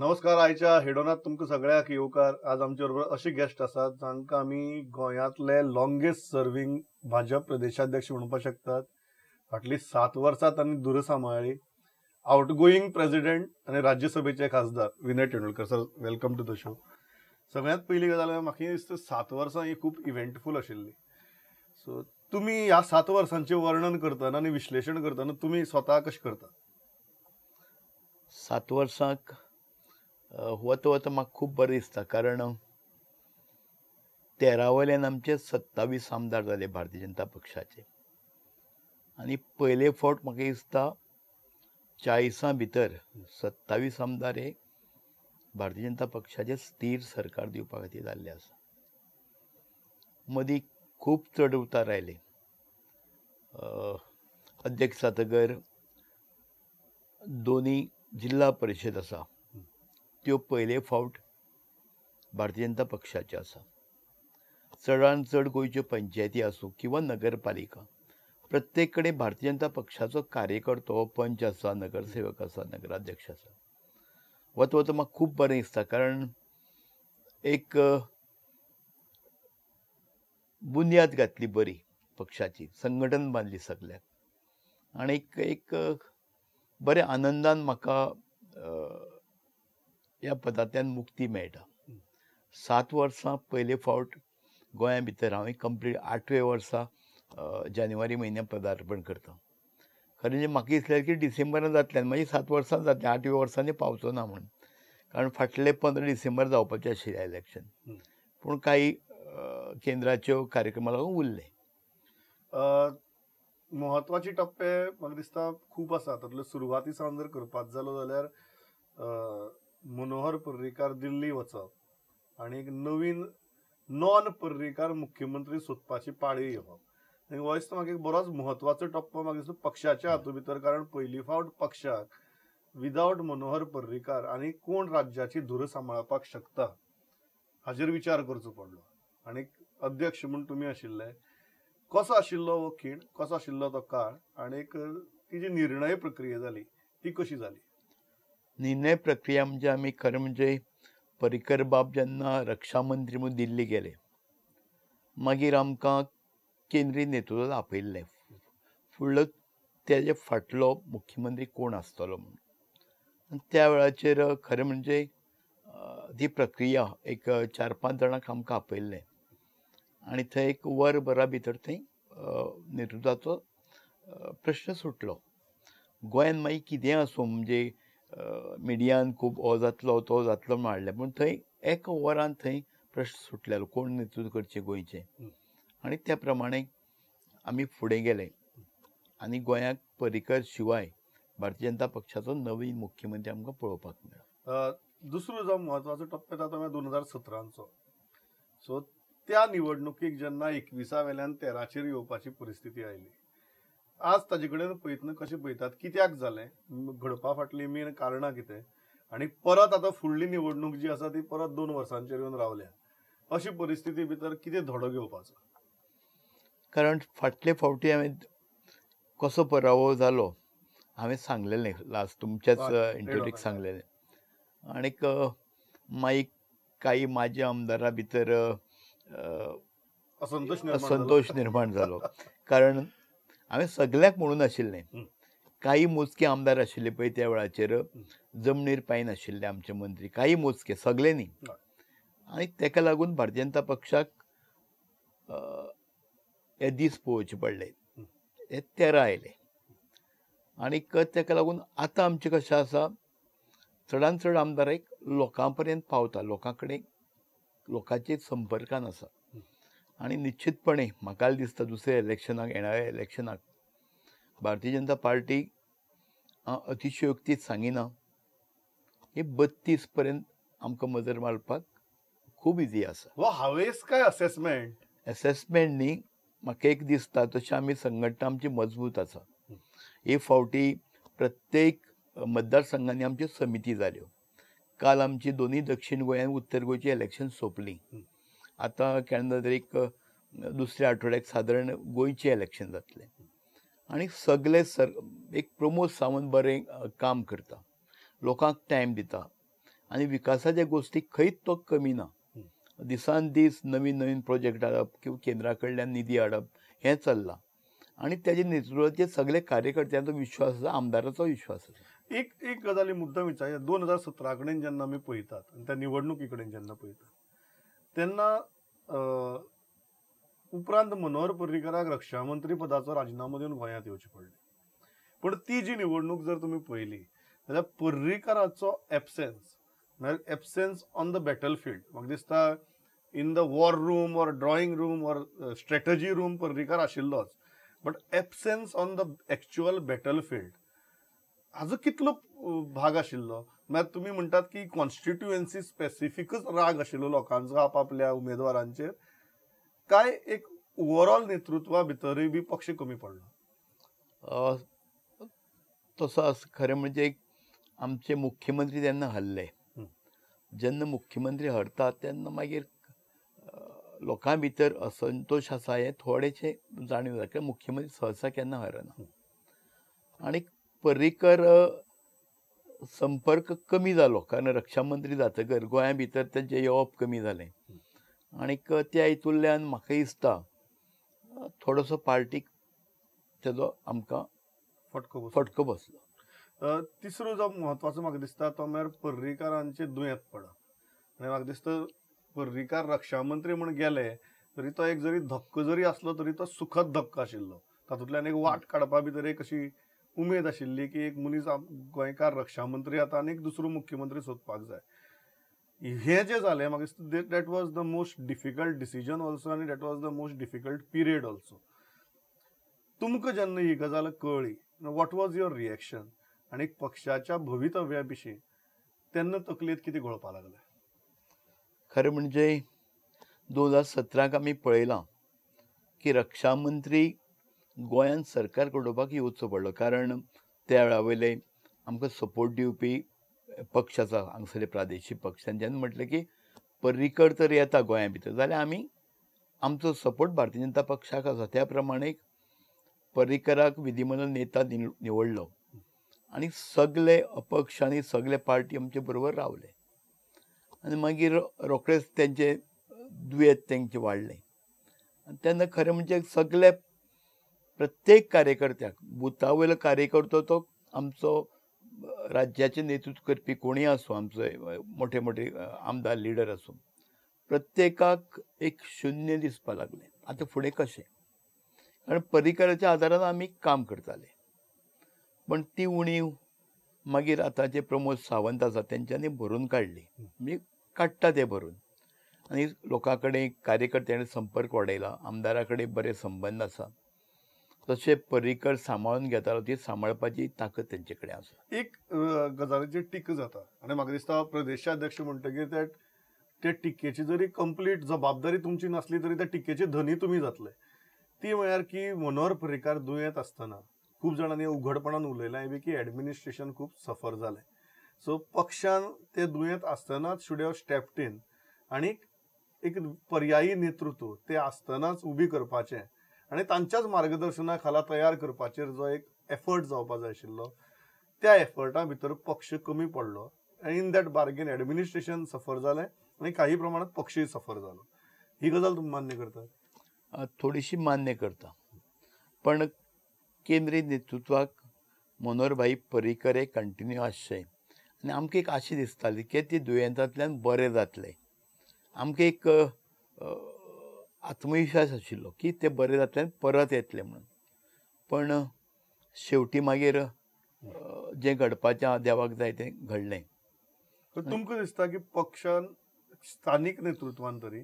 नमस्कार आयच्या हेडोनात तुमकां सगळ्याक येवकार आज आमचे बरोबर असे गेस्ट आसात जांकां आमी गोंयांतले लॉंगेस्ट सर्विंग भाजप प्रदेशाध्यक्ष म्हणपाक शकतात फाटली सात वर्सां तांणी दुर सांबाळ्ळी आउटगोईंग प्रेसिडेंट आणि राज्यसभेचे खासदार Vinay Tendulkar sir welcome to the show सगळ्यात पहिली गजाल म्हाका म्हणजे दिसता सात वर्सां ही खूप इव्हेंटफूल आशिल्ली सो तुम्ही ह्या सात वर्सांचे वर्णन करताना आणि विश्लेषण करतना तुम्ही स्वतः कशें करता सात वर्सांक होत होत म्हाका खूब बरें दिसता कारण तेरा वयल्यान आमचे सत्तावीस आमदार जाले भारतीय जनता पक्षाचे आनी पयले फावट म्हाका दिसता चाळीसां भितर सत्तावीस आमदार हे भारतीय जनता पक्षाचे स्थिर सरकार दिवपा खातीर जाल्लें आसा मदीं खूब चड उतार आयले अध्यक्ष जातकर दोनी जिल्हा परिशद आसा त्यो पहिले फावट भारतीय जनता पक्षाचे आसा चडांत चड गोंयच्यो पंचायती आसूं किंवा नगरपालिका प्रत्येक कडेन भारतीय जनता पक्षाचो कार्यकर्तो पंच आसा नगरसेवक आसा नगराध्यक्ष आसा वत वत म्हाका खूब बरें दिसता कारण एक बुन्याद घातली बरी पक्षाची संघटन बांदली सगल्याक आणि एक बरें आनंदान म्हाका ह्या पदांतल्यान मुक्ती मेळटा सात वर्सां पयले फावट गोंया भितर हांवें कंप्लीट आठवे वर्सा जानेवारी म्हयन्या पदार्पण करता खरें म्हणजे म्हाका दिसलें की डिसेंबरान जातलें मागीर सात वर्सां जातलें आठव्या वर्सांनी पावचो ना म्हणून कारण फाटले पंदरा डिसेंबर जावपाचें आशिल्लें इलेक्शन पूण काही केंद्राच्यो कार्यक्रमा लागून उरलें म्हत्वाचे टप्पे म्हाका दिसता खूब आसा तातूंतले सुरवाती सावन जर करपाक जालो जाल्यार मनोहर पर्रीकार दिल्ली वचप आणि एक नवीन नॉन पर्रीकार मुख्यमंत्री सोदपाची पाळी येवप हो दिसता म्हाका एक बरोच म्हत्वाचो टप्पो म्हाका पक्षाच्या हातूंत भितर कारण पयली फावट पक्षाक विदाऊट मनोहर पर्रीकार आणि कोण राज्याची धुर सांबाळपाक शकता हाजेर विचार करचो पडलो आणि अध्यक्ष म्हणून तुम्ही आशिल्ले कसो आशिल्लो हो खीण कसो आशिल्लो तो काळ आणि ती निर्णय प्रक्रिया झाली ती कशी झाली निर्णय प्रक्रिया म्हणजे आम्ही खरं म्हणजे पर्रिकर बाब जेन्ना रक्षा मंत्री दिल्ली गेले मागीर आमकां केंद्रीय नेतृत्व आपयल्लें फुडलो तेजे फाटलो मुख्यमंत्री कोण आसतलो म्हणून त्या वेळाचेर खरें म्हणजे ती प्रक्रिया एक चार पांच जाणांक आमकां आपयल्लें आनी थंय एक वर बरा भितर थंय नेतृत्वाचो प्रश्न सुटलो गोंयान मागीर कितें आसूं म्हणजे मिडियान खूब हो जातलो तो जातलो म्हण हाडले पूण थंय एक वरान थंय प्रश्न सुटलेलो कोण नेतृत्व करचें गोंयचें आनी त्या प्रमाणे आमी फुडें गेले आनी गोंयाक पर्रीकर शिवाय भारतीय जनता पक्षाचो नवीन मुख्यमंत्री आमकां पळोवपाक मेळ्ळो दुसरो जो म्हत्वाचो टप्पो येता तो दोन हजार सतरांचो सो त्या निवडणुकीक जेन्ना एकविसा वेल्यान तेराचेर येवपाची परिस्थिती आयली आज ताजे कडेन पळयतना कशें पळयतात कित्याक जालें घडपा फाटलीं मेन कारणां कितें आनी परत आतां फुडली निवडणूक जी आसा ती परत दोन वर्सांचेर येवन रावल्या अशी परिस्थिती भितर कितें धडो घेवपाचो कारण फाटले फावटी हांवें कसो पराभव जालो हांवें सांगलेलें लास्ट तुमच्याच इंटरव्यूक सांगलेलें आनीक मागीर काही माझ्या आमदारा भितर असंतोष निर्माण जालो कारण हांवें सगळ्याक म्हणून आशिल्लें काही मोजके आमदार आशिल्ले पळय त्या वेळाचेर जमनीर नाशिल्ले आमचे मंत्री काही मोजके सगळे न्ही आनी ताका लागून भारतीय जनता पक्षाक हे दीस पळोवचे पडले हे तेरा आयले आनीक तेका लागून आतां आमचें कशें आसा चडांत चड आमदार एक लोकां पर्यंत पावता लोकां कडेन लोकांचे संपर्कान आसा आणि निश्चितपणे मकाल दिसता दुसऱ्या इलेक्शनाक येणाऱ्या इलेक्शनाक भारतीय जनता पार्टी हांव अतिशयोक्तीत सांगिना हे बत्तीस पर्यंत आमकां मजर मारपाक खूब इजी आसा वा हावेस काय असेसमेंट असेसमेंट न्ही म्हाका एक दिसता तशी आमी संघटना आमची मजबूत आसा हे फावटी प्रत्येक मतदारसंघांनी आमच्यो समिती जाल्यो काल आमची दोन्ही दक्षिण गोय आनी उत्तर गोंयची इलेक्शन सोपली आता केन्ना तरी एक दुसऱ्या आठवड्याक साधारण गोंयचें इलेक्शन जातले आणि सगळे सर एक प्रमोद सावंत बरें काम करता लोकांक टायम दिता आणि विकासाच्या गोष्टी खंयच तो कमी ना दिसान दीस नवीन नवीन प्रोजेक्ट हाडप किंवा केंद्रा कडल्यान निधी हाडप हें चल्लां आनी तेजे नेतृत्वाचे सगळे कार्यकर्त्यांचो विश्वास आसा आमदाराचो विश्वास आसा एक एक गजाली मुद्दम विचार दोन हजार सतरा कडेन जेन्ना आमी पळयतात आनी त्या निवडणुकी कडेन जेन्ना पळयतात तेन्ना उपरांत मनोहर पर्रीकराक रक्षा मंत्री पदाचो राजीनामा देऊन गोंयांत येवचें पडले पण ती जी निवडणूक जर तुम्ही पहिली जाल्यार पर्रीकाराचो एबसेन्स म्हणजे absence on the battle field म्हाका दिसता in the war room or drawing room or strategy room Parrikar आशिल्लोच but absence on the actual battle field हाजो कितलो भाग आशिल्लो म्हळ्यार तुमी म्हणटात की कॉन्स्टिट्युएन्सी स्पेसिफिकच राग आशिल्लो लोकांचो आपआपल्या उमेदवारांचेर काय एक ओवरऑल नेतृत्वा भितरूय बी पक्ष कमी पडलो तसो आस खरें म्हणजे आमचे मुख्यमंत्री जेन्ना हल्ले जेन्ना मुख्यमंत्री हरतात तेन्ना मागीर लोकां भितर असंतोश आसा हें थोडेशें जाणीव जाता मुख्यमंत्री सहसा केन्ना हरना आनीक पर्रीकर संपर्क कमी झालो कारण रक्षा मंत्री जातकर गोंया भितर तेंचे येवप कमी जालें आनीक त्या हितूंतल्यान म्हाका दिसता थोडोसो पार्टीक तेजो आमकां फटको फटको बसलो तिसरो जो म्हत्वाचो म्हाका दिसता तो म्हळ्यार दुयेंत पडप आनी म्हाका दिसता पर्रीकार रक्षा मंत्री म्हूण गेले तरी तो एक जरी धक्को जरी आसलो तरी तो सुखद धक्को आशिल्लो तातूंतल्यान एक वाट काडपा भितर एक अशी उमेद आशिल्ली की एक मनीस गोंयकार रक्षा मंत्री जाता आनी एक दुसरो मुख्यमंत्री सोदपाक जाय हे जे झाले म्हाका दिसता that was the most difficult decision also आनी that was the most difficult period also तुमकां जेन्ना ही गजाल कळ्ळी वॉट वॉज युअर रिएक्शन आणि पक्षाच्या भवितव्या विशीं तेन्ना तकलेंत कितें घोळपाक लागलें खरें म्हणजे दोन हजार सतराक आमी पळयलां की रक्षा मंत्री गोंयांत सरकार घडोवपाक येवचो पडलो कारण त्या वेळा वयले आमकां सपोर्ट दिवपी पक्ष आसा हांगसरले प्रादेशीक पक्ष तांच्यानी म्हटलें की पर्रीकर तर येता गोंया भितर जाल्यार आमी आमचो सपोर्ट भारतीय जनता पक्षाक आसा त्या प्रमाणे पर्रीकराक विधिमंडळ नेता निवडलो आनी सगळे अपक्ष आनी सगळे पार्टी आमचे बरोबर रावले आनी मागीर रोखडेच तेंचे दुयेंत तेंचे वाडले तेन्ना खरें म्हणजे सगळे प्रत्येक कार्यकर्त्याक बुथा कार्यकर्तो तो आमचो राज्याचे नेतृत्व करपी कोणी आसूं आमचो मोठे मोठे आमदार लिडर आसूं प्रत्येकाक एक शून्य दिसपाक लागले आतां फुडें कशें कारण परिकराच्या आदारान आमी काम करताले पण ती उणीव मागीर जे प्रमोद सावंत आसा तेंच्यांनी भरून काडली म्हणजे काडटा ते भरून आनी लोकां कडेन कार्यकर्त्यांनी संपर्क वाडयला आमदारा कडेन बरे संबंद आसा तसे पर्रीकर सांभाळून घेताना ती सांबाळपाची ताकद त्यांच्याकडे कडेन एक गजालीची टीक जाता आणि म्हाका दिसता प्रदेशाध्यक्ष म्हणटगीर ते ते टिकेची जरी कंप्लीट जबाबदारी तुमची नसली तरी त्या टिकेचे धनी तुम्ही जातले ती म्हणजे की मनोहर पर्रीकार दुयेंत असताना खूप जणांनी उघडपणान उलयलां बी की ॲडमिनिस्ट्रेशन खूप सफर जालें सो पक्षान ते दुयेंत आसतनाच शुड हॅव आणि एक पर्यायी नेतृत्व ते असतानाच उभी करपाचें आणि तांच्याच मार्गदर्शनाखाली तयार करपाचेर जो एक एफर्ट जावपा जाय आशिल्लो त्या एफर्टा भितर पक्ष कमी पडलो इन दॅट बार्गेन ॲडमिनिस्ट्रेशन सफर झाले आणि काही प्रमाणात पक्षही सफर झालो ही गजाल तुम्ही मान्य करता थोडीशी मान्य करता पण केंद्रीय नेतृत्वाक मनोहरभाई हे कंटिन्यू आसचे आणि आमकां एक अशी दिसताली की ते दुयेंतांतल्यान बरे जातले आमक एक आत्मविश्वास आशिल्लो की ते बरे जातले परत येतले म्हणून पण शेवटी मागीर जें घडपाचें देवाक जाय तें घडलें तुमकां दिसता की पक्षान स्थानिक नेतृत्वान तरी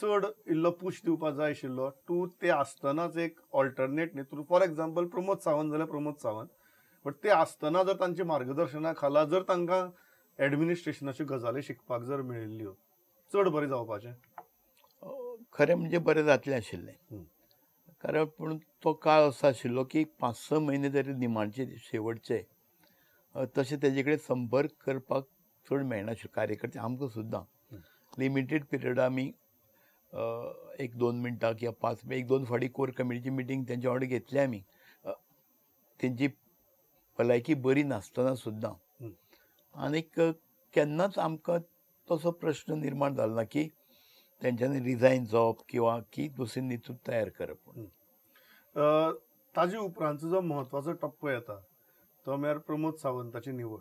चड इल्लो पूश दिवपाक जाय आशिल्लो टू ते आसतनाच एक ऑल्टरनेट नेतृत्व फॉर एक्झाम्पल प्रमोद सावंत जाल्यार प्रमोद सावंत बट ते आसतना जर तांच्या मार्गदर्शना खाला जर तांकां एडमिनिस्ट्रेशनाच्यो गजाली शिकपाक जर मेळिल्ल्यो चड बरें जावपाचें खरें म्हणजे बरें जातलें आशिल्लें कारण पूण तो काळ असो हो आशिल्लो की पांच स म्हयने तरी निमाणचे शेवटचे तशें तेजे कडेन संपर्क करपाक चड मेळनाशिल्लो कार्यकर्ते आमकां सुद्दां लिमिटेड पिरियड आमी एक दोन मिनटां किंवा पांच एक दोन फावटी कोर कमिटीची मिटींग तेंच्या वांगडा घेतले आमी तेंची भलायकी बरी नासतना सुद्दां आनीक केन्नाच आमकां तसो प्रश्न निर्माण जालो ना की त्यांच्याने रिझाईन जावप किंवा की दुसरे नेतृत्व तयार करप ताजी ताजे जो महत्वाचा टप्पो येता तो म्हळ्यार प्रमोद सावंताची निवड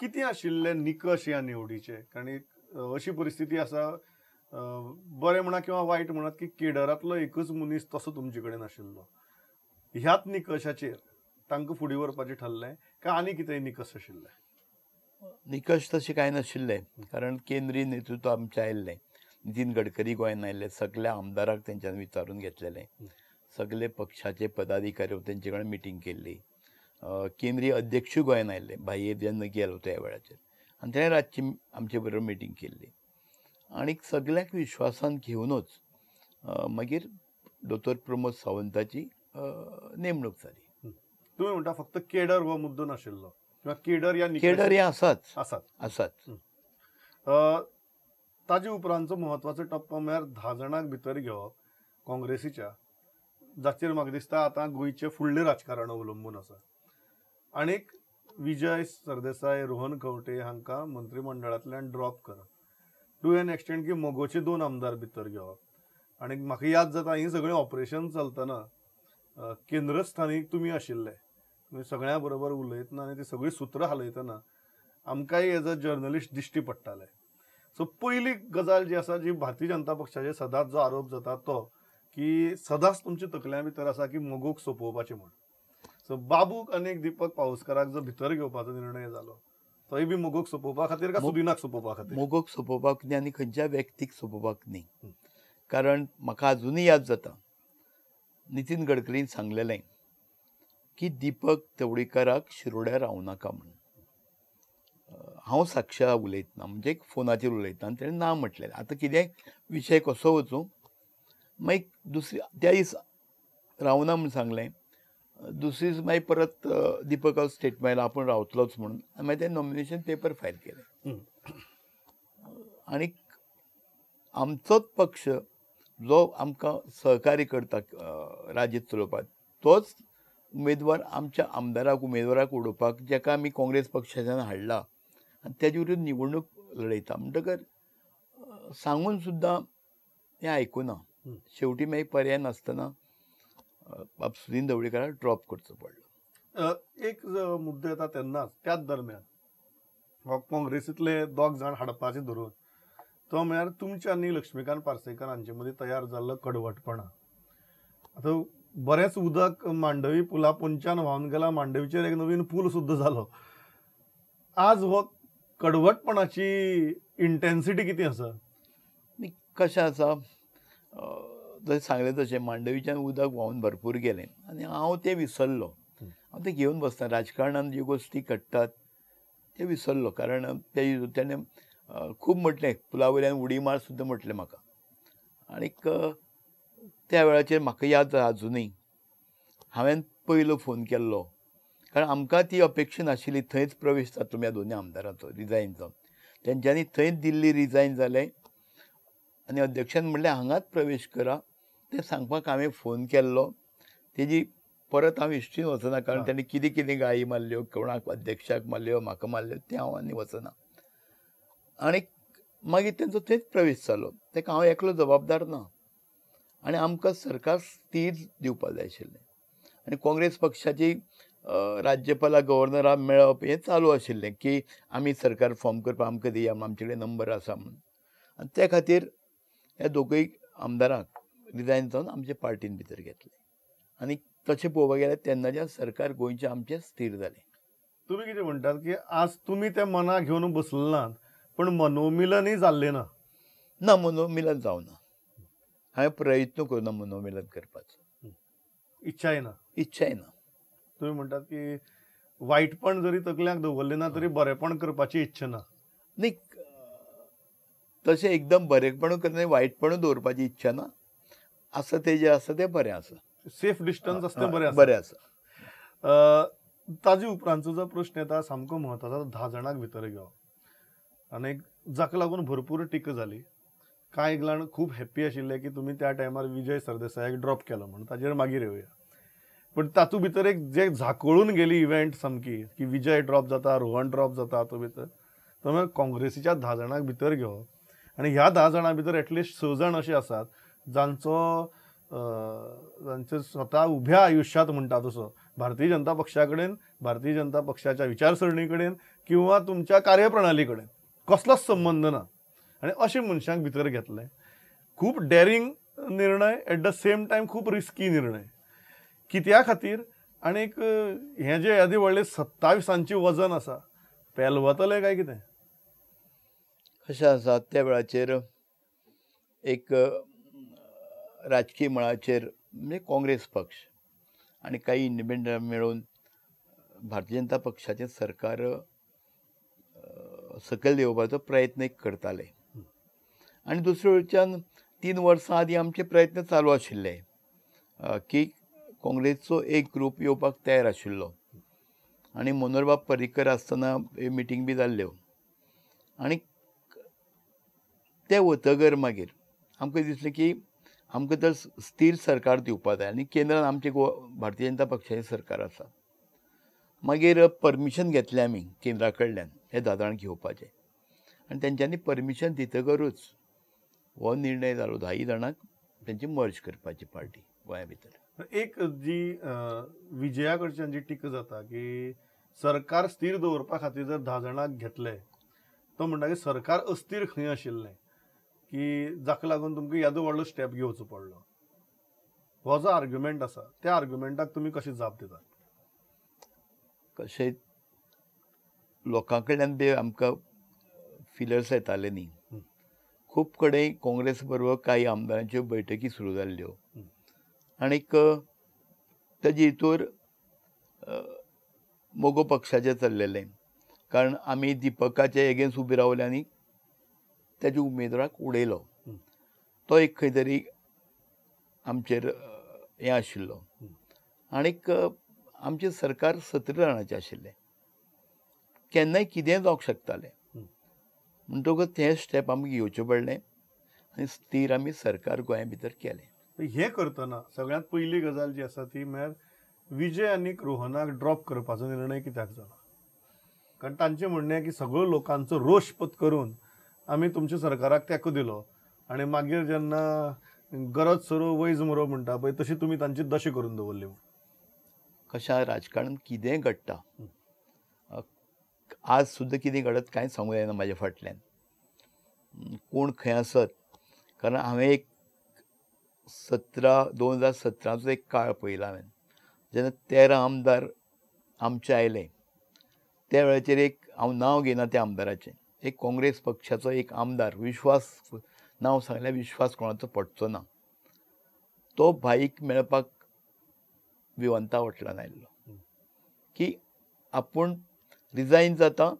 किती आशिल्ले निकष या निवडीचे कारण अशी परिस्थिती असा बरे म्हणा किंवा वायट म्हणा की केडरांतलो एकच मनीस तसं तुमचे कडेन आशिल्लो ह्याच निकशाचेर तांकां फुडें व्हरपाचें ठरले काय आनी किती निकष आशिल्ले निकष तसे कांय नाशिल्ले कारण केंद्रीय नेतृत्व आमचें आयिल्लें नितीन गडकरी गोंयांत आयिल्ले सगळ्या आमदाराक तेंच्यान विचारून घेतलेले सगळे पक्षाचे पदाधिकारी तेंचे कडेन मिटींग केल्ली केंद्रीय अध्यक्षूय गोंयांत आयिल्ले भाये जेन्ना गेलो त्या वेळाचेर आनी तेणें रातची आमचे बरोबर मिटींग केल्ली आणि सगल्याक विश्वासान घेवनूच मागीर दोतोर प्रमोद सावंताची नेमणूक जाली तुम्ही म्हणटा फक्त केडर हो मुद्दो नाशिल्लो केडर या केडर हे आसात आसात आसात ताजे उपरांतचो म्हत्वाचो टप्पो म्हळ्यार धा जाणांक भितर घेवप काँग्रेसीच्या जाचेर म्हाका दिसता आतां गोंयचें फुडलें राजकारण अवलंबून आसा आनीक विजय सरदेसाय रोहन खंवटे हांकां मंत्रीमंडळांतल्यान ड्रॉप करप टू एन एक्सटेंड की मोगोचे दोन आमदार भितर घेवप आनी म्हाका याद जाता ही सगळें ऑपरेशन चलतना केंद्रस्थानीक तुमी आशिल्ले म्हणजे सगळ्यां बरोबर उलयतना आनी ती सगळीं सुत्रां हालयतना आमकांय एज अ जर्नलिस्ट दिश्टी पडटालें सो पहिली गजाल जी असा जी भारतीय जनता पक्षाचे सदांच जो आरोप जाता तो की सदांच तुमच्या तकल्या भितर असा की मोगूक सोंपोवपाचें म्हणून सो बाबूक आणि दीपक पावसकाराक जो भितर घेवपाचो निर्णय झाला तोय बी मोगोक सोंपोवपा खातीर का सुदिनाक सोंपोवपा खातीर मोगोक सोंपोवपाक न्ही आनी खंयच्या व्यक्तीक सोंपोवपाक न्ही कारण म्हाका अजूनही याद जाता नितीन गडकरीन सांगलेलें की दीपक तवडीकाराक शिरोड्या रावनाका म्हणून हांव साक्षा उलयतना म्हणजे फोनाचेर उलयतां आनी तेणें ना म्हटलेलें आतां कितें विशय कसो वचूं मागीर दुसरी त्या दीस रावना म्हूण सांगलें दुसरे दीस मागीर परत दिपक स्टेट आयला आपूण रावतलोच म्हणून आनी मागीर तें नॉमिनेशन पेपर फायल केलें आनीक आमचोच पक्ष जो आमकां सहकार्य करता राज्य चलोवपाक तोच उमेदवार आमच्या आमदाराक उमेदवाराक उडोवपाक जेका आमी काँग्रेस पक्षाच्यान हाडला आणि त्याचे निवडणूक लढयता म्हणटकर सांगून सुद्दां हे आयकुना शेवटी मागीर पर्याय नासतना सुदीन ढवळीकाराक ड्रॉप करचो पडलो एक मुद्दो येता तेन्नाच त्याच दरम्यान काँग्रेसीतले दोग जाण हाडपाचे धरून तो म्हळ्यार तुमच्या आनी लक्ष्मीकांत पार्सेकर हांचे मदीं तयार जाल्लो कडवटपणा आतां बरेंच उदक मांडवी पुला पोंच्यान व्हांवन गेला मांडवीचेर एक नवीन पूल सुद्दां जालो आज हो कडवटपणाची इंटेन्सिटी किती आसा कशा आसा जशें सांगले तशें मांडवीच्यान उदक व्हांवून भरपूर गेलें आनी हांव तें विसरलो हांव तें घेवन बसता राजकारणान ज्यो गोश्टी घडटात ते विसरलो कारण ते तेणें खूब म्हटलें पुला वयल्यान उडी मार सुद्दां म्हटलें म्हाका आनीक त्या वेळाचेर म्हाका याद जाता आजुनूय हांवें पयलो फोन केल्लो कारण आमकां ती अपेक्षा नाशिल्ली थंयच प्रवेश जातलो ह्या दोनी आमदारांचो रिजायन जावन तेंच्यांनी थंयच दिल्ली रिजायन जालें आनी अध्यक्षान म्हणलें हांगाच प्रवेश करा तें सांगपाक हांवें फोन केल्लो तेजी परत हांव हिस्ट्रीन वचना कारण ताणें कितें कितें गायी मारल्यो कोणाक अध्यक्षाक मारल्यो म्हाका मारल्यो तें हांव आनी वचना आनी मागीर तेंचो थंयच प्रवेश जालो ताका हांव एकलो जबाबदार ना आनी आमकां सरकार स्थिर दिवपाक जाय आशिल्लें आनी काँग्रेस पक्षाची राज्यपाला गव्हर्नराक मेळप हें चालू आशिल्लें की आमी सरकार फॉर्म करपाक आमकां दिया आमचे कडेन नंबर आसा म्हणून आनी त्या खातीर ह्या दोगूय आमदारांक रिजायन जावन आमचे पार्टीन भितर घेतले आनी तशें पळोवपाक गेल्यार तेन्नाच्या सरकार गोंयचें आमचें स्थिर जालें तुम्ही कितें म्हणटात की आज तुमी ते मना घेवन बसले नात पण मनोमिलनय जाल्लें ना ना मनोमिलन जावना हांवें प्रयत्न करूं ना मनोमिलन करपाचो इच्छाय ना इच्छाय ना तुम्ही म्हणतात की वाईटपण जरी तकल्यांक दवरले ना तरी बरेपण करपाची इच्छा ना न्ही तसे एकदम बरेपण करना पण दवरपाची इच्छा ना असं ते जे आसा ते बरे असं सेफ डिस्टन्स असते बरे बरे बरें ताजे उपरांतचो जो प्रश्न येता सामको म्हत्वाचो धा जाणांक भितर घेवप आनी जाका लागून भरपूर टिक जाली कांय जाण खूब हॅप्पी आशिल्ले की तुम्ही त्या टायमार विजय सरदेसायाक ड्रॉप केलो म्हणून ताजेर मागीर येवया पण तातूंत भितर एक जे झाकळून गेली इव्हेंट सामकी की विजय ड्रॉप जाता रोहन ड्रॉप जाता हातूंत भितर मग काँग्रेसीच्या धा जाणांक भितर घेवप आणि ह्या धा जणां भितर एटलिस्ट स जण असे असतात जांचो जांचे स्वतः उभ्या आयुष्यात म्हणतात तसं भारतीय जनता पक्षाकडेन भारतीय जनता पक्षाच्या विचारसरणीकडेन किंवा तुमच्या कार्यप्रणालीकडेन कडेन कसलोच संबंध ना आणि असे मनशांक भितर घेतले खूप डेरिंग निर्णय एट द सेम टायम खूप रिस्की निर्णय कित्या खातीर आनीक हे जे यादी व्हडले सत्तावीसांची वजन आसा पेलवतले काय कितें कशें आसा त्या वेळाचेर एक राजकीय मळाचेर म्हणजे काँग्रेस पक्ष आनी काही इंडिपेंडंट मेळून भारतीय जनता पक्षाचे सरकार सकयल देवपाचो प्रयत्न एक करताले आनी दुसरे वेळच्यान तीन वर्सां आदीं आमचे प्रयत्न चालू आशिल्ले की काँग्रेसचो एक ग्रूप येवपाक तयार आशिल्लो आनी मनोहरबाब पर्रीकर आसतना मिटींग बी जाल्ल्यो आनी ते वतगर मागीर आमकां दिसलें की आमकां तर स्थिर सरकार दिवपाक जाय आनी केंद्रान आमचे गोवा भारतीय जनता पक्षाचें सरकार आसा मागीर परमिशन घेतलें आमी केंद्रा कडल्यान हें दादाण घेवपाचें आनी तेंच्यांनी परमिशन दितकरूच हो निर्णय जालो धायी जाणांक तेंची मर्ज करपाची पार्टी गोंया भितर एक जी विजया जी टिका जाता की सरकार स्थिर दवरपा खातीर जर धा जाणांक घेतले तो म्हणटा सरकार अस्थिर खंय आशिल्लें की जाका लागून तुमकां येदो व्हडलो स्टेप घेवचो पडलो हो जो आर्ग्युमेंट आसा त्या आर्ग्युमेंटाक तुमी कशी जाप दितात कशें लोकां कडल्यान ते आमकां फिलर्स येताले न्ही खूब कडेन काँग्रेस बरोबर काही आमदारांच्यो बैठकी सुरू जाल्ल्यो आणिक ताजे हितूर मोगो पक्षाचे चाललेले कारण आम्ही दिपकाचे एगेन्स्ट उभे रावले आणि त्याच्या उमेदवाराक उडयलो तो एक खंय तरी आमचेर हें आशिल्लो आनीक आमचें सरकार सतरा आशिल्ले आशिल्लें केन्नाय कितेंय जावंक शकतालें म्हणटकच हे स्टेप आमकां घेवचें पडलें आनी स्थिर आमी सरकार गोंया भितर केलें हे करताना सगळ्यात पहिली गजाल जी आसा ती म्हळ्यार म्हणजे विजय आणि रोहनाक ड्रॉप करपाचो निर्णय कित्याक झाला कारण तांचे म्हणणे की सगळो लोकांचो रोश करून आमी तुमच्या सरकाराक तेको दिलो आणि मागीर जेन्ना गरज सरो वैज मरो म्हणटा पळय तशी तुमी तांची दशी करून दवरली कशा राजकारणात कितें घडटा आज सुद्दां कितें घडत कांयच सांगूं जायना म्हाज्या फाटल्यान कोण खंय आसत कारण हांवें एक सतरा दोन हजार सतराचो एक काळ पळयला हांवें जेन्ना तेरा आमदार आमचे आयले त्या वेळाचेर एक हांव नांव घेना त्या आमदाराचें एक काँग्रेस पक्षाचो एक आमदार विश्वास नांव सांगल्यार विश्वास कोणाचो पडचो ना तो भाईक मेळपाक विवंता वाटला आयिल्लो की आपूण रिजायन जाता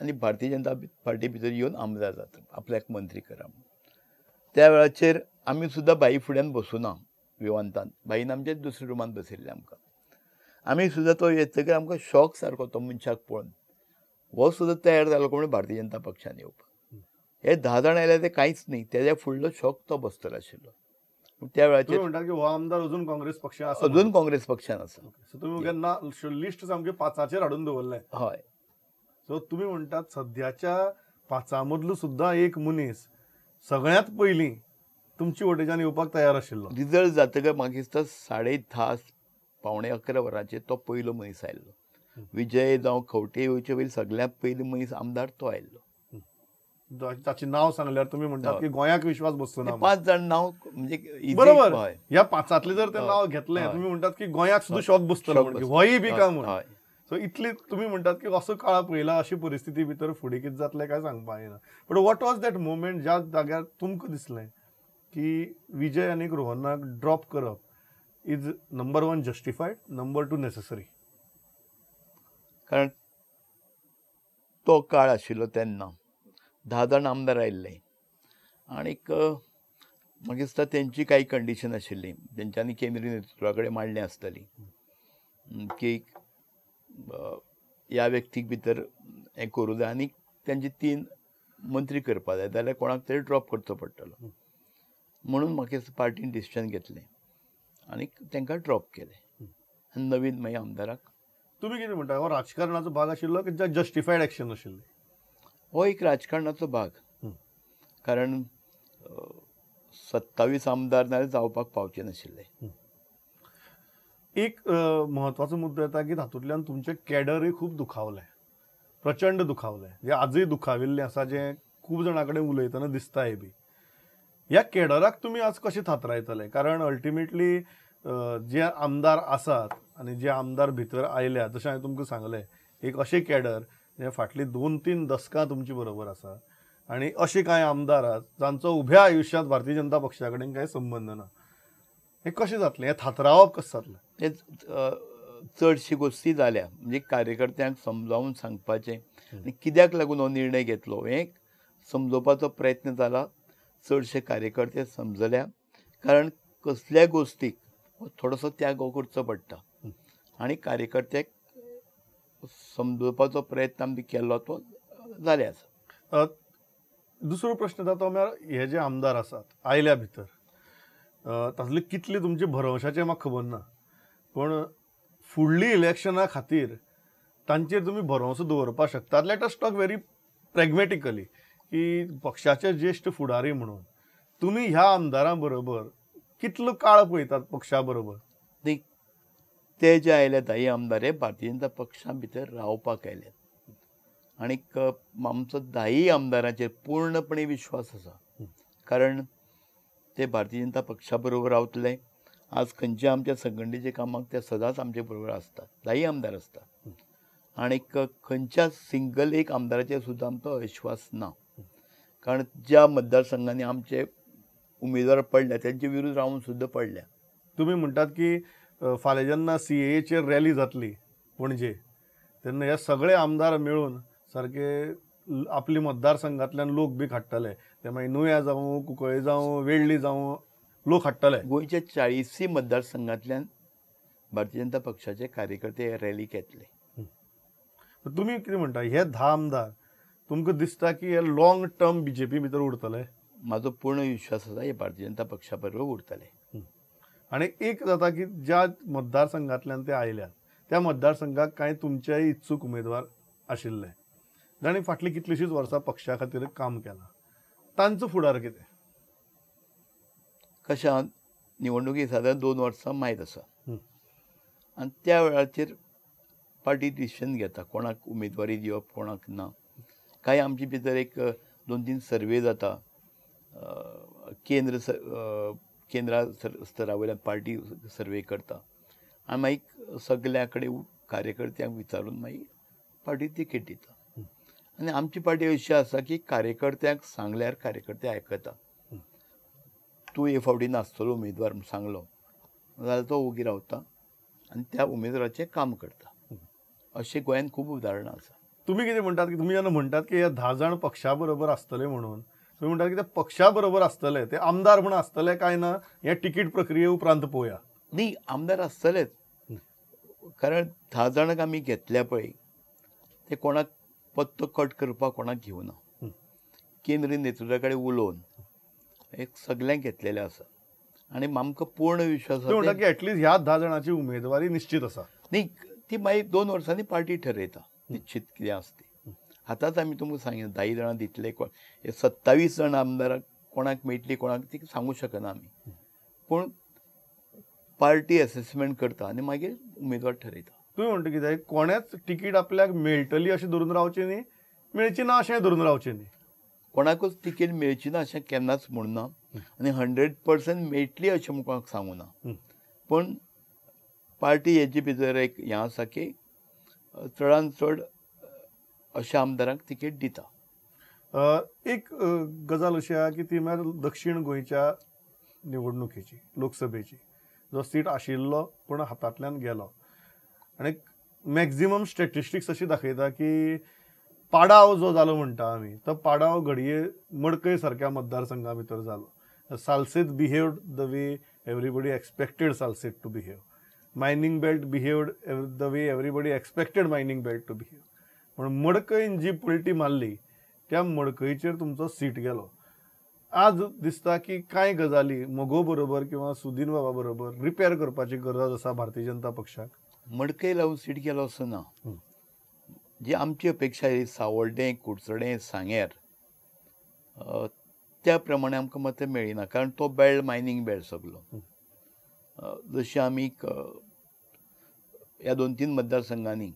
आनी भारतीय जनता पार्टी भितर येवन आमदार जाता आपल्याक मंत्री करा त्या वेळाचेर आमी सुद्धा बाई फुड्यान बसूना विमानतान बाईन आमचे दुसऱ्या रुमान बसयल्ले आमकां आमी सुद्दां तो येतकीर आमकां शॉक सारको तो मनशाक पळोवन हो सुद्दां तयार जालो कोण भारतीय जनता पक्षान येवपाक हे धा जाण आले ते कांयच न्ही तेज्या फुडलो शॉक तो बसतलो आशिल्लो त्या वेळाचेर म्हणटा की हो आमदार अजून काँग्रेस पक्ष आसा अजून काँग्रेस पक्षान आसा सो तुमी केन्ना लिस्ट सामके पांचाचेर हाडून दवरले हय सो तुमी म्हणटात सद्याच्या पांचां मदलो सुद्दां एक मनीस सगळ्यांत पयलीं तुमची वटेच्यान येवपाक तयार आशिल्लो रिजल्ट जातकच म्हाका दिसता साडे धा पावणे अकरा वरांचेर तो पयलो मनीस आयिल्लो विजय जावं खंवटे येवचे वयली सगळ्यांत पयलो मनीस आमदार तो आयिल्लो ताचे नाव सांगल्यार तुमी म्हणटात हो. की गोंयाक विश्वास बसचो ना पांच जाण नाव म्हणजे बरोबर ह्या पाचातले जर ते हो. नाव घेतले हो. तुमी म्हणटात की गोंयाक सुद्दां शॉक बसतलो होय बी काम सो इतले तुमी म्हणटात की असो काळ पळयला अशी परिस्थिती भितर फुडें कितें जातलें काय सांगपा येना but what was that moment ज्या जाग्यार तुमकां दिसलें की विजय आणि गृहांना ड्रॉप करप is number one justified number two necessary कारण तो काळ आशिल्लो तेन्ना धा जाण आमदार आयिल्ले आनीक म्हाका दिसता तेंची कांय कंडिशन आशिल्ली तेंच्यांनी केंद्रीय नेतृत्वा कडेन मांडलें आसतली की ह्या व्यक्तीक भितर हें करूं जाय आनी तेंचे तीन मंत्री करपाक जाय जाल्यार कोणाक तरी ड्रॉप करचो पडटलो म्हणून मागीर पार्टीन डिसिजन घेतलें आनी तांकां ड्रॉप केलें नवीन मागीर आमदाराक तुम्ही कितें म्हणटा हो राजकारणाचो भाग आशिल्लो की जस्टिफायड एक्शन आशिल्लें हो एक राजकारणाचो भाग कारण सत्तावीस आमदार नाल्यार जावपाक पावचे नाशिल्ले एक म्हत्वाचो मुद्दो येता की तातूंतल्यान तुमचे कॅडरय खूप दुखावले प्रचंड दुखावलें जे आजही दुखाविल्लें आसा जें खूब जाणा कडेन उलयतना बी या केडराक तुम्ही आज कसे थातरायतले कारण अल्टिमेटली जे आमदार आसात आणि जे आमदार भितर आयल्यात जसे हांवें तुमकां सांगले एक असे केडर जे फाटलीं दोन तीन दशकां तुमची बरोबर आसा आणि असे कांय आमदार आहात जांचो उभ्या आयुष्यात भारतीय जनता पक्षा कडेन कांय संबंध ना हे कसे जातले हे थातरावप कसं जातलें हे चडशी गोष्टी झाल्या म्हणजे कार्यकर्त्यांक समजावून सांगपाचें आणि कित्याक लागून हो निर्णय घेतलो हें समजोवपाचो प्रयत्न झाला चडशे कार्यकर्ते समजल्या कारण कसल्या गोष्टीक थोडोसो त्याग करचो पडटा आणि कार्यकर्त्याक समजुवपाचो प्रयत्न आम्ही केल्लो तो जाले आसा दुसरो प्रश्न येता तो हे जे आमदार असतात आयल्या भितर तातले कितले तुमचे भरवशाचे म्हाका खबर ना पण फुडली इलेक्शना खातीर तांचेर तुम्ही भरवसो दवरपाक शकतात let us talk very pragmatically की पक्षाचे ज्येष्ठ फुडारी म्हणून तुम्ही ह्या आमदारांबरोबर बरोबर कितलो काळ पळयतात पक्षा बरोबर ते जे आयल्यात हे आमदार हे भारतीय जनता पक्षा भितर रावपाक आयल्यात आनीक आमचो दाई आमदारांचेर पूर्णपणे विश्वास आसा कारण ते भारतीय जनता पक्षा बरोबर रावतले आज खंयच्या आमच्या संघटनेचे कामाक ते सदांच आमचे बरोबर आसतात दाई आमदार असतात आणि खंयच्या सिंगल एक आमदाराचेर सुद्दां आमचो विश्वास ना कारण ज्या मतदारसंघांनी आमचे उमेदवार पडल्या त्यांचे विरुद्ध राहून सुद्धा पडल्या तुम्ही म्हणतात की फाल्यां जेन्ना सी रॅली जातली पणजे म्हणजे. तेन्ना या सगळे आमदार मिळून सारखे आपली मतदारसंघातल्यान लोक बी हाडटले ते मागीर नुया जावं कुंकळे जावं वेळ्ळी जावं लोक हाडटले गोंयच्या चाळीसी मतदारसंघातल्यान भारतीय जनता पक्षाचे कार्यकर्ते रॅली घेतले तुम्ही कितें म्हणटा हे धा आमदार तुमकां दिसता की हे लॉंग टर्म पी भितर उरतले म्हाजो पूर्ण विश्वास आसा हे भारतीय जनता पक्षा बरोबर उरतले आनी एक जाता की ज्या मतदारसंघांतल्यान ते आयल्यात त्या मतदारसंघाक कांय तुमचेय इत्सूक उमेदवार आशिल्ले जाणें फाटली कितलींशींच वर्सां पक्षा खातीर काम केलां तांचो फुडार कितें कशा निवडणुकी सादारण दोन वर्सां माहीत आसा आनी त्या वेळाचेर पार्टी डिसिशन घेता कोणाक उमेदवारी दिवप कोणाक ना काही आमची भितर एक दोन तीन सर्वे जाता केंद्र स केंद्रा स्तरा वयल्यान पार्टी सर्वे करता आणि मागीर सगल्या कडेन कार्यकर्त्यांक विचारून मागीर पार्टी तिकेट दिता आनी आमची पार्टी अशी आसा की कार्यकर्त्यांक सांगल्यार कार्यकर्ते आयकता तूं हे फावटी नासतलो उमेदवार सांगलो जाल्यार तो उगी रावता आनी त्या उमेदवाराचें काम करता अशें गोंयांत खूब उदाहरणां आसा तुम्ही किती म्हणतात की तुम्ही जेन्ना म्हणतात की या धा जाण पक्षा बरोबर म्हणून तुम्ही म्हणतात की ते पक्षा बरोबर ते आमदार म्हणून आसतले काय ना या तिकीट प्रक्रिये उपरांत पोया नाही आमदार असतलेच कारण दहा जाणांक आम्ही घेतल्या पळय ते कोणाक पत्तो कट करपाक कोणाक घेवना केंद्रीय नेतृत्वा कडेन उलोवन एक सगळ्यांक घेतलेले आसा आणि आमकां पूर्ण विश्वास म्हणटा की एटलीस्ट ह्या दहा जणांची उमेदवारी निश्चित आसा नाही ती मागीर दोन वर्सांनी पार्टी ठरयता निश्चित कितें आसा आताच आम्ही तुम्हाला सांगितलं दहा जणां जाणां दितले कोण हे सत्तावीस जण आमदार कोणाक मेळटली कोणाक ती सांगू शकना आम्ही पूण पार्टी असेसमेंट करता आणि मागीर उमेदवार ठरयता तुम्ही म्हणटा की कोणाच तिकीट आपल्याक मेळटली अशें धरून रावचें न्ही मेळची ना अशें धरून रावचें न्ही कोणाकूच तिकीट मेळची ना अशें केन्नाच म्हणूं ना आनी हंड्रेड पर्संट मेळटली अशें कोणाक सांगू ना पूण पार्टी हेजे भितर एक हें आसा की चडान चड अशा आमदारांक तिकेट दिता एक गजाल अशी आहा की ती म्हळ्यार दक्षिण गोंयच्या निवडणुकेची लोकसभेची जो सीट आशिल्लो पूण हातांतल्यान गेलो आणि मॅक्झिमम स्टॅटिस्टिक्स अशी दाखयता की पाडाव जो जालो म्हणटा आमी तो पाडाव घडये मडकय सारख्या मतदारसंघा भितर जालो Salcete behave the way everybody expected Salcete to behave mining belt behaved the way everybody expected mining belt to behave म्हणून मडकईन जी पलटी मारली त्या मडकयेचेर तुमचो सीट गेलो आज दिसता की कांय गजाली मगो बरोबर किंवा सुदीन बाबा बरोबर रिपेर करपाची गरज असा भारतीय जनता पक्षाक मडकय लावून सीट गेलो असो ना जी आमची अपेक्षा सावड्डें कुडचडें सांग्यार त्या प्रमाणे आमकां मात मेळना कारण तो बेल्ट मायनींग बेल्ट सगलो जशी आमी या दोन तीन मतदारसंघांनी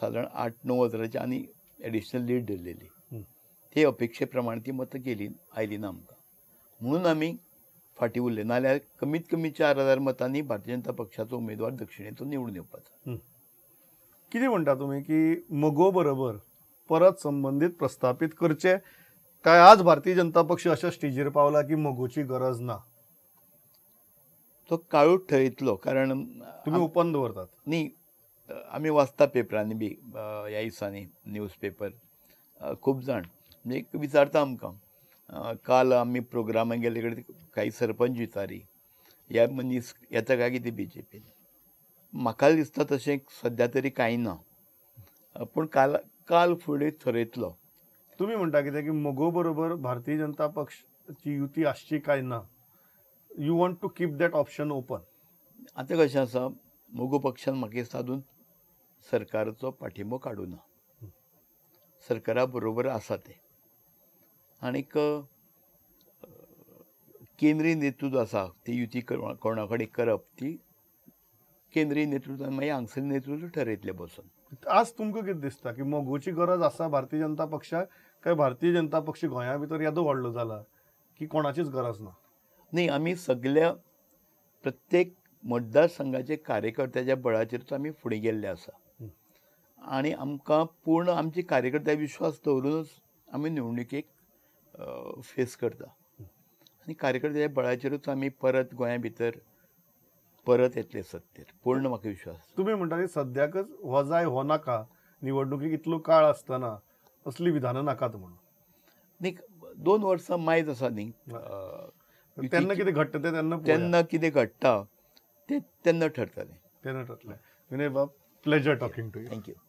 साधारण आठ नऊ हजाराची आणि ॲडिशनल लीड दिलेली ते अपेक्षेप्रमाणे ती मतं केली आयली ना आमकां म्हणून आम्ही फाटी उरले नाल्यार कमीत कमी चार हजार मतांनी भारतीय जनता पक्षाचो उमेदवार दक्षिणेतून निवडून येवपाचो कितें म्हणता तुम्ही की मगो बरोबर परत संबंधित प्रस्थापित करचे काय आज भारतीय जनता पक्ष अशा स्टेजीर पावला की मगोची गरज ना तो काळूच ठरयतलो कारण तुम्ही उपन दवरतात न्ही आम्ही वाचता पेपरांनी बी ह्या दिसांनी न्यूज पेपर खूब जाण म्हणजे विचारता आमकां काल आमी प्रोग्रामा गेले कडेन काही सरपंच विचारी ह्या मनीस म्हणजे येता काय कितें बी जे पी म्हाका दिसता तशें सद्या तरी कांय ना पूण काल काल फुडें थरयतलो तुम्ही म्हणटा कितें की मोगो बरोबर भारतीय जनता पक्षची युती आसची काय ना you want to keep that option open आतां कशें आसा मोगो पक्षान म्हाका दिसता सरकारचो पाठिंबो ना सरकारा बरोबर आसा ते आनीक केंद्रीय नेतृत्व आसा ती युती कोणा कडेन करप ती केंद्रीय नेतृत्व मागीर म्हणजे हांगसर नेतृत्व ठरयतले बसून आज तुमकां कितें दिसता की मोगोची गरज आसा भारतीय जनता पक्षाक काय भारतीय जनता पक्ष गोंया भितर यादव व्हडलो जाला की कोणाचीच गरज ना न्ही आमी सगळ्या प्रत्येक मतदारसंघाचे कार्यकर्त्याच्या बळाचेर आमी फुडें गेल्ले आसा आणि आमकां पूर्ण आमचे कार्यकर्त्या विश्वास दवरूनच आमी निवडणुकेक फेस करता आनी कार्यकर्त्या बळाचेरूच आमी परत गोंया भितर परत येतले सत्तेर पूर्ण म्हाका विश्वास तुमी म्हणटा की सद्याकच हो जाय हो नाका निवडणुकीक इतलो काळ आसतना असली विधानां नाकात म्हणून न्ही दोन वर्सां मायज आसा न्ही तेन्ना कितें घडटा ते तेन्ना तेन्ना कितें घडटा तें तेन्ना ठरतले तेन्ना ठरतले विनय बाब pleasure talking to you thank you